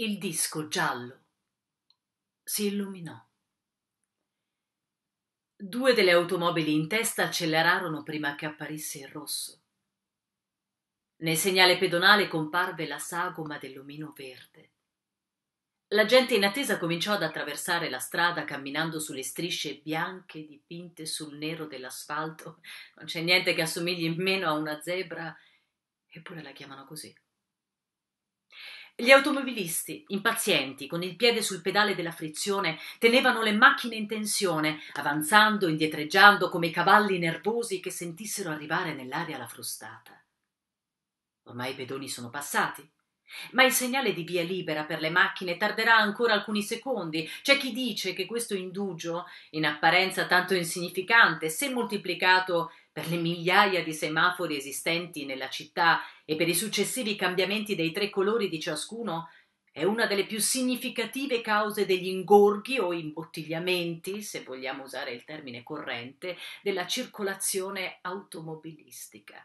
Il disco giallo si illuminò. Due delle automobili in testa accelerarono prima che apparisse il rosso. Nel segnale pedonale comparve la sagoma dell'omino verde. La gente in attesa cominciò ad attraversare la strada camminando sulle strisce bianche dipinte sul nero dell'asfalto. Non c'è niente che assomigli meno a una zebra, eppure la chiamano così. Gli automobilisti, impazienti, con il piede sul pedale della frizione, tenevano le macchine in tensione, avanzando, indietreggiando come i cavalli nervosi che sentissero arrivare nell'aria la frustata. Ormai i pedoni sono passati, ma il segnale di via libera per le macchine tarderà ancora alcuni secondi. C'è chi dice che questo indugio, in apparenza tanto insignificante, se moltiplicato per le migliaia di semafori esistenti nella città e per i successivi cambiamenti dei tre colori di ciascuno, è una delle più significative cause degli ingorghi o imbottigliamenti, se vogliamo usare il termine corrente, della circolazione automobilistica.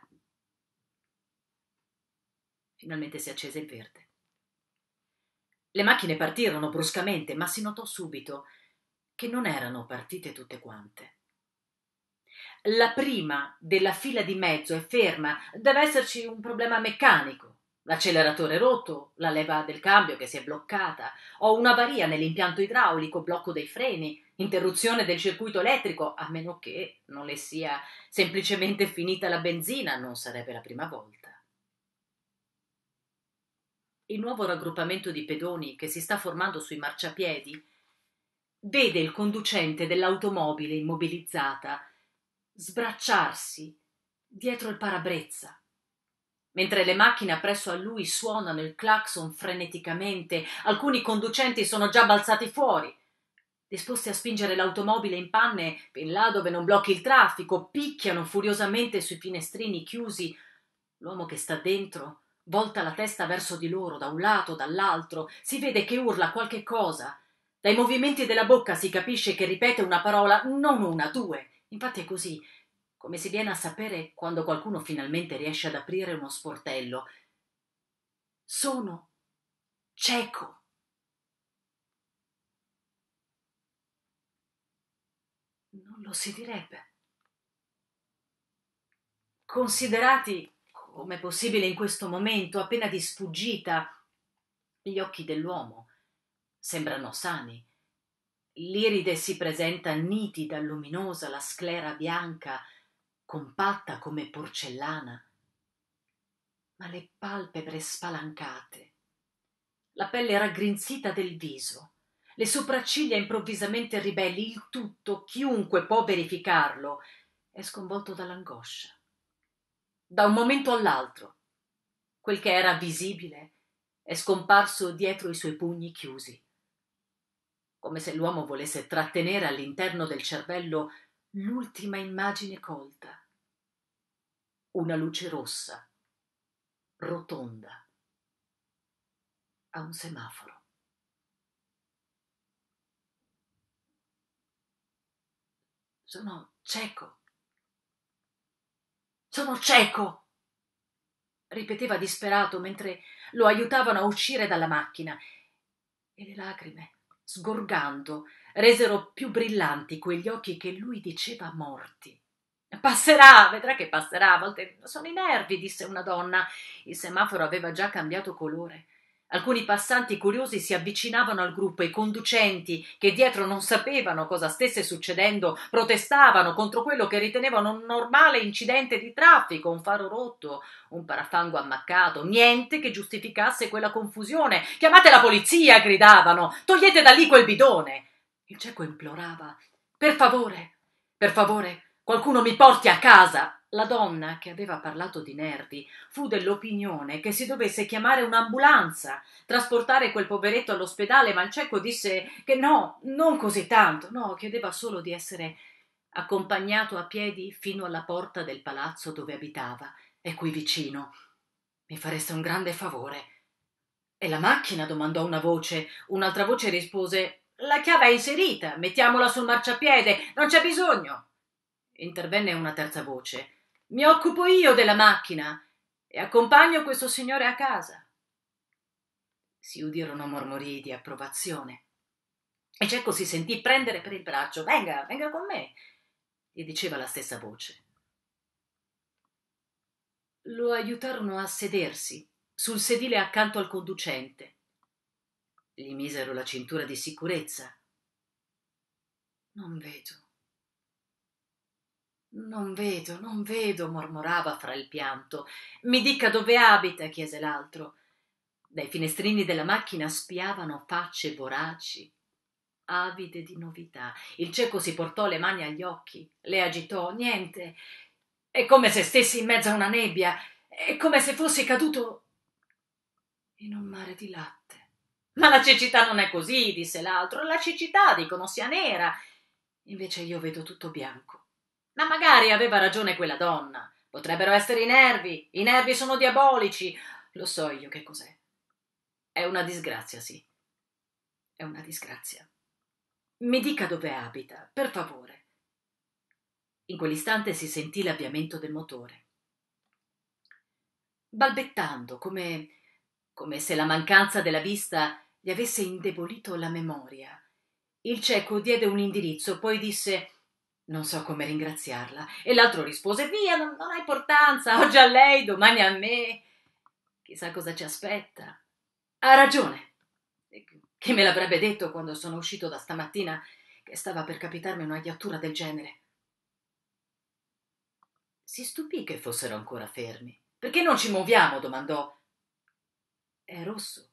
Finalmente si accese il verde. Le macchine partirono bruscamente, ma si notò subito che non erano partite tutte quante. La prima della fila di mezzo è ferma, deve esserci un problema meccanico. L'acceleratore rotto, la leva del cambio che si è bloccata, o un'avaria nell'impianto idraulico, blocco dei freni, interruzione del circuito elettrico, a meno che non le sia semplicemente finita la benzina, non sarebbe la prima volta. Il nuovo raggruppamento di pedoni che si sta formando sui marciapiedi vede il conducente dell'automobile immobilizzata sbracciarsi dietro il parabrezza mentre le macchine appresso a lui suonano il clacson freneticamente, alcuni conducenti sono già balzati fuori, disposti a spingere l'automobile in panne fin là dove non blocchi il traffico, picchiano furiosamente sui finestrini chiusi. L'uomo che sta dentro volta la testa verso di loro, da un lato, dall'altro, si vede che urla qualche cosa. Dai movimenti della bocca si capisce che ripete una parola, non una, due. Infatti è così, come si viene a sapere quando qualcuno finalmente riesce ad aprire uno sportello. Sono cieco. Non lo si direbbe. Considerati come possibile in questo momento, appena di sfuggita, gli occhi dell'uomo sembrano sani L'iride si presenta nitida, luminosa, la sclera bianca, compatta come porcellana, ma le palpebre spalancate, la pelle raggrinzita del viso, le sopracciglia improvvisamente ribelli, il tutto, chiunque può verificarlo, è sconvolto dall'angoscia. Da un momento all'altro, quel che era visibile è scomparso dietro i suoi pugni chiusi come se l'uomo volesse trattenere all'interno del cervello l'ultima immagine colta. Una luce rossa, rotonda, a un semaforo. Sono cieco. Sono cieco! ripeteva disperato mentre lo aiutavano a uscire dalla macchina e le lacrime sgorgando resero più brillanti quegli occhi che lui diceva morti. Passerà, vedrà che passerà. A volte sono i nervi, disse una donna. Il semaforo aveva già cambiato colore. Alcuni passanti curiosi si avvicinavano al gruppo e i conducenti, che dietro non sapevano cosa stesse succedendo, protestavano contro quello che ritenevano un normale incidente di traffico, un faro rotto, un parafango ammaccato, niente che giustificasse quella confusione. Chiamate la polizia, gridavano, togliete da lì quel bidone. Il cieco implorava, per favore, per favore, qualcuno mi porti a casa. La donna che aveva parlato di nervi fu dell'opinione che si dovesse chiamare un'ambulanza, trasportare quel poveretto all'ospedale, ma il cieco disse che no, non così tanto, no, chiedeva solo di essere accompagnato a piedi fino alla porta del palazzo dove abitava, e qui vicino. Mi fareste un grande favore. E la macchina? domandò una voce. Un'altra voce rispose La chiave è inserita, mettiamola sul marciapiede, non c'è bisogno. Intervenne una terza voce. Mi occupo io della macchina e accompagno questo signore a casa. Si udirono mormori di approvazione. E Cecco si sentì prendere per il braccio. Venga, venga con me, gli diceva la stessa voce. Lo aiutarono a sedersi sul sedile accanto al conducente. Gli misero la cintura di sicurezza. Non vedo, non vedo, non vedo, mormorava fra il pianto. Mi dica dove abita, chiese l'altro. Dai finestrini della macchina spiavano facce voraci, avide di novità. Il cieco si portò le mani agli occhi, le agitò, niente. È come se stessi in mezzo a una nebbia, è come se fossi caduto in un mare di latte. Ma la cecità non è così, disse l'altro. La cecità dicono sia nera. Invece io vedo tutto bianco. Ma magari aveva ragione quella donna. Potrebbero essere i nervi. I nervi sono diabolici. Lo so io che cos'è. È una disgrazia, sì. È una disgrazia. Mi dica dove abita, per favore. In quell'istante si sentì l'avviamento del motore. Balbettando, come, come se la mancanza della vista gli avesse indebolito la memoria, il cieco diede un indirizzo, poi disse non so come ringraziarla. E l'altro rispose: Via, non, non ha importanza. Oggi a lei, domani a me. Chissà cosa ci aspetta. Ha ragione. Chi me l'avrebbe detto quando sono uscito da stamattina che stava per capitarmi una ghiattura del genere? Si stupì che fossero ancora fermi. Perché non ci muoviamo? domandò. È rosso,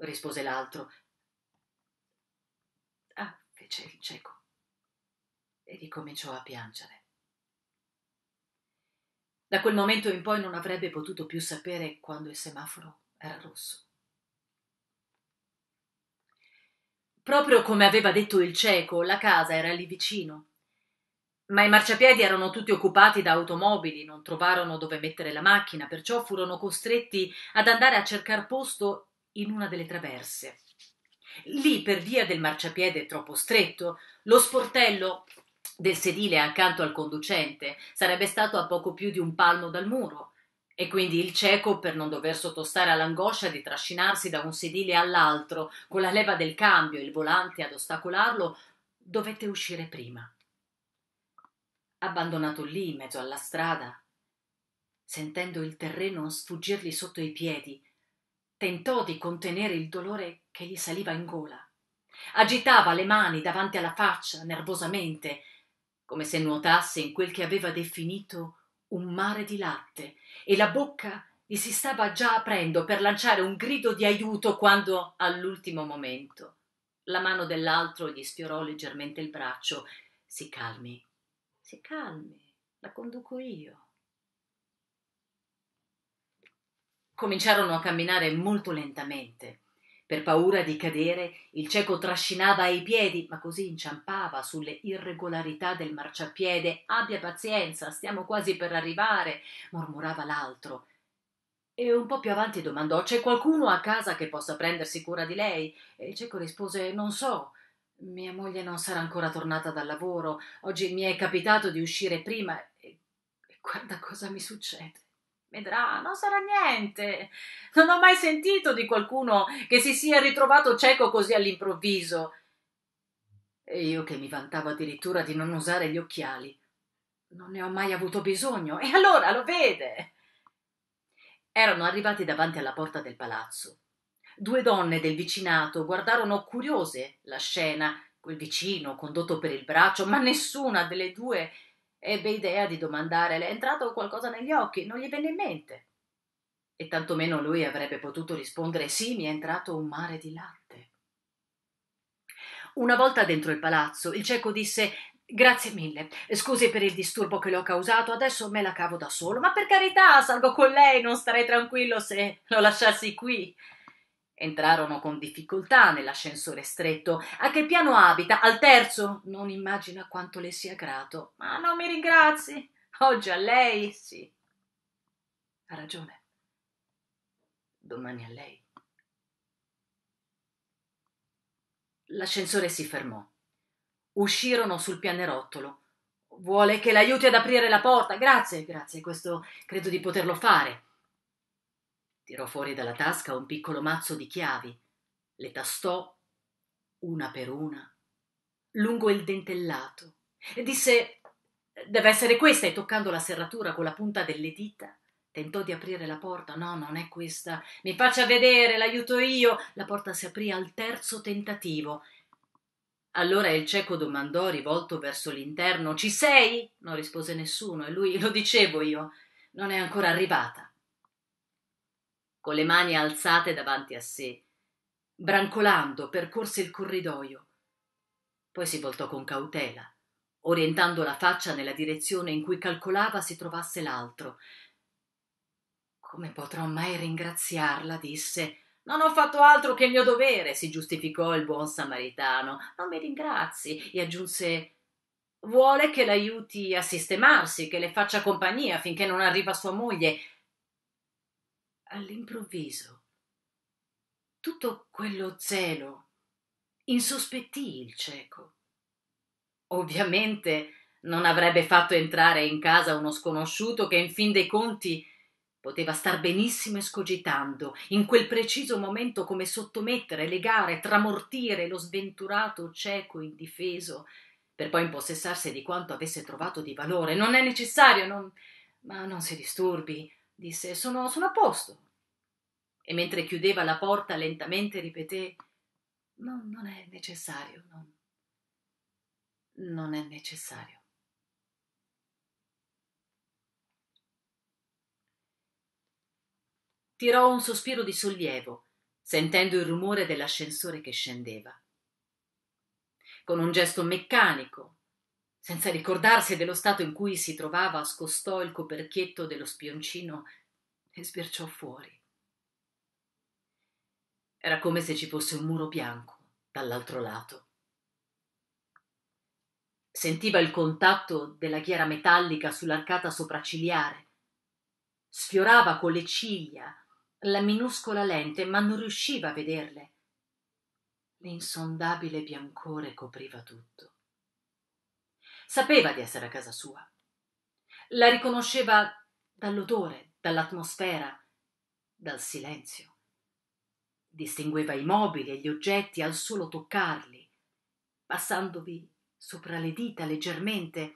rispose l'altro. Ah, fece il cieco e ricominciò a piangere. Da quel momento in poi non avrebbe potuto più sapere quando il semaforo era rosso. Proprio come aveva detto il cieco, la casa era lì vicino. Ma i marciapiedi erano tutti occupati da automobili, non trovarono dove mettere la macchina, perciò furono costretti ad andare a cercar posto in una delle traverse. Lì, per via del marciapiede troppo stretto, lo sportello del sedile accanto al conducente sarebbe stato a poco più di un palmo dal muro, e quindi il cieco, per non dover sottostare all'angoscia di trascinarsi da un sedile all'altro, con la leva del cambio e il volante ad ostacolarlo, dovette uscire prima. Abbandonato lì, in mezzo alla strada, sentendo il terreno sfuggirgli sotto i piedi, tentò di contenere il dolore che gli saliva in gola. Agitava le mani davanti alla faccia, nervosamente, come se nuotasse in quel che aveva definito un mare di latte e la bocca gli si stava già aprendo per lanciare un grido di aiuto quando all'ultimo momento la mano dell'altro gli sfiorò leggermente il braccio si calmi si calmi la conduco io cominciarono a camminare molto lentamente per paura di cadere, il cieco trascinava ai piedi, ma così inciampava sulle irregolarità del marciapiede. Abbia pazienza, stiamo quasi per arrivare, mormorava l'altro. E un po' più avanti domandò: C'è qualcuno a casa che possa prendersi cura di lei? E il cieco rispose: Non so. Mia moglie non sarà ancora tornata dal lavoro. Oggi mi è capitato di uscire prima e, e guarda cosa mi succede. Vedrà, non sarà niente. Non ho mai sentito di qualcuno che si sia ritrovato cieco così all'improvviso. E io che mi vantavo addirittura di non usare gli occhiali. Non ne ho mai avuto bisogno. E allora lo vede. Erano arrivati davanti alla porta del palazzo. Due donne del vicinato guardarono curiose la scena, quel vicino condotto per il braccio, ma nessuna delle due ebbe idea di domandare le è entrato qualcosa negli occhi, non gli venne in mente. E tantomeno lui avrebbe potuto rispondere sì, mi è entrato un mare di latte. Una volta dentro il palazzo, il cieco disse Grazie mille, scusi per il disturbo che le ho causato, adesso me la cavo da solo, ma per carità salgo con lei, non starei tranquillo se lo lasciassi qui. Entrarono con difficoltà nell'ascensore stretto. A che piano abita? Al terzo? Non immagina quanto le sia grato. Ma non mi ringrazi. Oggi a lei sì. Ha ragione. Domani a lei. L'ascensore si fermò. Uscirono sul pianerottolo. Vuole che l'aiuti ad aprire la porta? Grazie, grazie, questo credo di poterlo fare. Tirò fuori dalla tasca un piccolo mazzo di chiavi, le tastò una per una lungo il dentellato e disse deve essere questa e toccando la serratura con la punta delle dita tentò di aprire la porta no non è questa mi faccia vedere l'aiuto io la porta si aprì al terzo tentativo allora il cieco domandò rivolto verso l'interno ci sei non rispose nessuno e lui lo dicevo io non è ancora arrivata con le mani alzate davanti a sé. Brancolando percorse il corridoio. Poi si voltò con cautela, orientando la faccia nella direzione in cui calcolava si trovasse l'altro. Come potrò mai ringraziarla? disse. Non ho fatto altro che il mio dovere, si giustificò il buon samaritano. Non mi ringrazi, e aggiunse Vuole che l'aiuti a sistemarsi, che le faccia compagnia finché non arriva sua moglie all'improvviso tutto quello zelo insospettì il cieco. Ovviamente non avrebbe fatto entrare in casa uno sconosciuto che in fin dei conti poteva star benissimo escogitando in quel preciso momento come sottomettere, legare, tramortire lo sventurato cieco indifeso per poi impossessarsi di quanto avesse trovato di valore. Non è necessario, non... ma non si disturbi, disse sono, sono a posto. E mentre chiudeva la porta lentamente ripeté no, non è necessario, non, non è necessario. Tirò un sospiro di sollievo, sentendo il rumore dell'ascensore che scendeva. Con un gesto meccanico, senza ricordarsi dello stato in cui si trovava, scostò il coperchietto dello spioncino e sbirciò fuori. Era come se ci fosse un muro bianco dall'altro lato. Sentiva il contatto della ghiera metallica sull'arcata sopraccigliare. Sfiorava con le ciglia la minuscola lente, ma non riusciva a vederle. L'insondabile biancore copriva tutto. Sapeva di essere a casa sua. La riconosceva dall'odore, dall'atmosfera, dal silenzio. Distingueva i mobili e gli oggetti al solo toccarli, passandovi sopra le dita leggermente,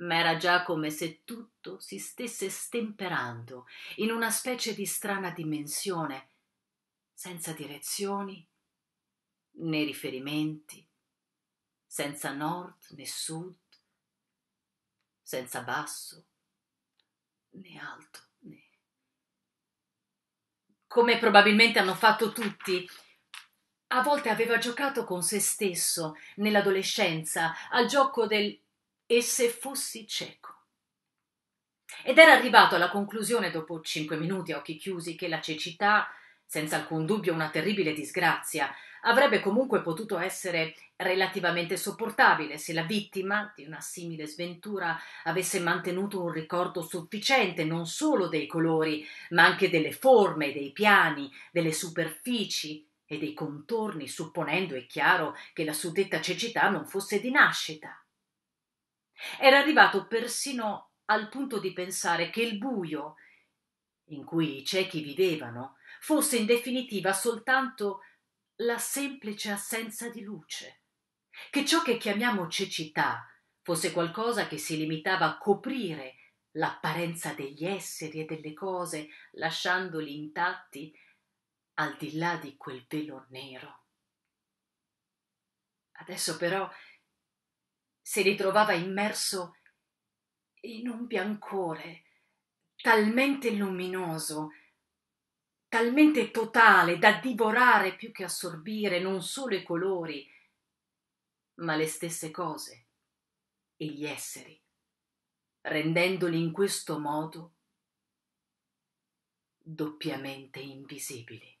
ma era già come se tutto si stesse stemperando in una specie di strana dimensione, senza direzioni né riferimenti senza nord né sud, senza basso né alto. Né... Come probabilmente hanno fatto tutti, a volte aveva giocato con se stesso nell'adolescenza al gioco del e se fossi cieco. Ed era arrivato alla conclusione dopo cinque minuti a occhi chiusi che la cecità senza alcun dubbio una terribile disgrazia, avrebbe comunque potuto essere relativamente sopportabile se la vittima di una simile sventura avesse mantenuto un ricordo sufficiente non solo dei colori, ma anche delle forme, dei piani, delle superfici e dei contorni, supponendo, è chiaro, che la suddetta cecità non fosse di nascita. Era arrivato persino al punto di pensare che il buio in cui i ciechi vivevano fosse in definitiva soltanto la semplice assenza di luce, che ciò che chiamiamo cecità fosse qualcosa che si limitava a coprire l'apparenza degli esseri e delle cose, lasciandoli intatti al di là di quel velo nero. Adesso però si ritrovava immerso in un biancore talmente luminoso talmente totale da divorare più che assorbire non solo i colori, ma le stesse cose e gli esseri, rendendoli in questo modo doppiamente invisibili.